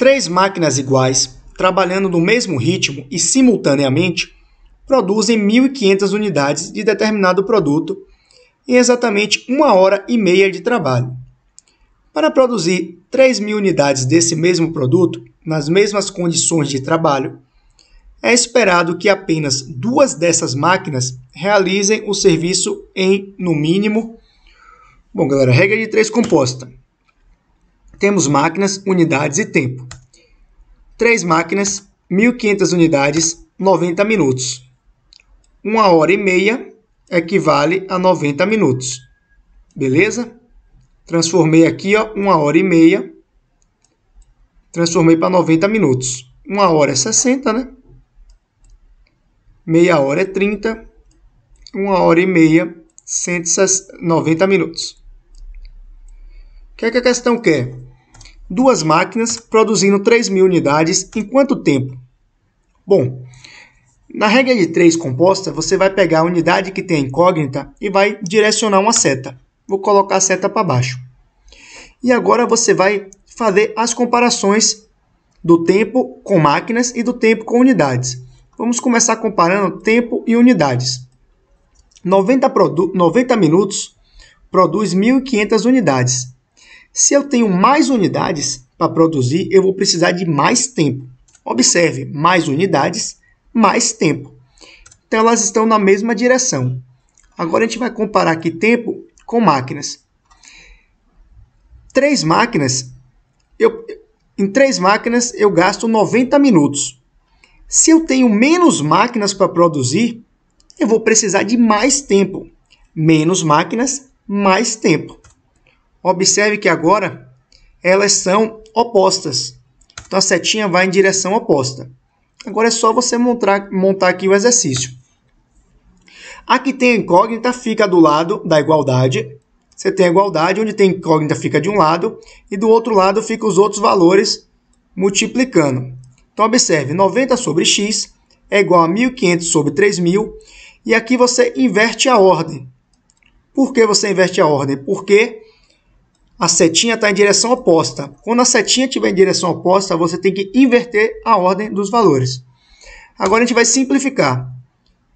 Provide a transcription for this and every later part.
Três máquinas iguais, trabalhando no mesmo ritmo e simultaneamente, produzem 1.500 unidades de determinado produto em exatamente uma hora e meia de trabalho. Para produzir 3.000 unidades desse mesmo produto, nas mesmas condições de trabalho, é esperado que apenas duas dessas máquinas realizem o serviço em, no mínimo, bom galera, regra de três composta, temos máquinas, unidades e tempo. 3 máquinas, 1.500 unidades, 90 minutos. 1 hora e meia equivale a 90 minutos. Beleza? Transformei aqui, ó, 1 hora e meia. Transformei para 90 minutos. 1 hora é 60, né? Meia hora é 30. 1 hora e meia, 190 minutos. O que, é que a questão quer? duas máquinas produzindo 3 mil unidades em quanto tempo? Bom, na regra de 3 composta, você vai pegar a unidade que tem a incógnita e vai direcionar uma seta. Vou colocar a seta para baixo. E agora você vai fazer as comparações do tempo com máquinas e do tempo com unidades. Vamos começar comparando tempo e unidades. 90, 90 minutos produz 1.500 unidades. Se eu tenho mais unidades para produzir, eu vou precisar de mais tempo. Observe, mais unidades, mais tempo. Então, elas estão na mesma direção. Agora, a gente vai comparar aqui tempo com máquinas. Três máquinas, eu, em três máquinas, eu gasto 90 minutos. Se eu tenho menos máquinas para produzir, eu vou precisar de mais tempo. Menos máquinas, mais tempo. Observe que agora elas são opostas. Então a setinha vai em direção oposta. Agora é só você montar, montar aqui o exercício. Aqui tem a incógnita fica do lado da igualdade. Você tem a igualdade, onde tem incógnita fica de um lado, e do outro lado fica os outros valores multiplicando. Então observe, 90 sobre x é igual a 1.500 sobre 3.000, e aqui você inverte a ordem. Por que você inverte a ordem? Porque a setinha está em direção oposta. Quando a setinha estiver em direção oposta, você tem que inverter a ordem dos valores. Agora a gente vai simplificar.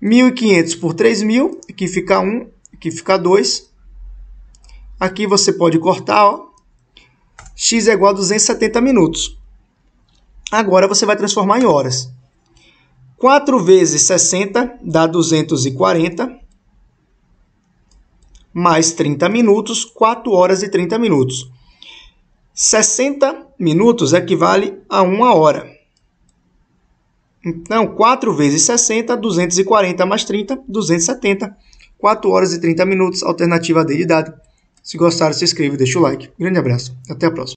1.500 por 3.000, aqui fica 1, aqui fica 2. Aqui você pode cortar, ó. x é igual a 270 minutos. Agora você vai transformar em horas. 4 vezes 60 dá 240 mais 30 minutos, 4 horas e 30 minutos. 60 minutos equivale a 1 hora. Então, 4 vezes 60, 240 mais 30, 270. 4 horas e 30 minutos, alternativa D de dado. Se gostaram, se inscreva e deixa o like. Grande abraço, até a próxima.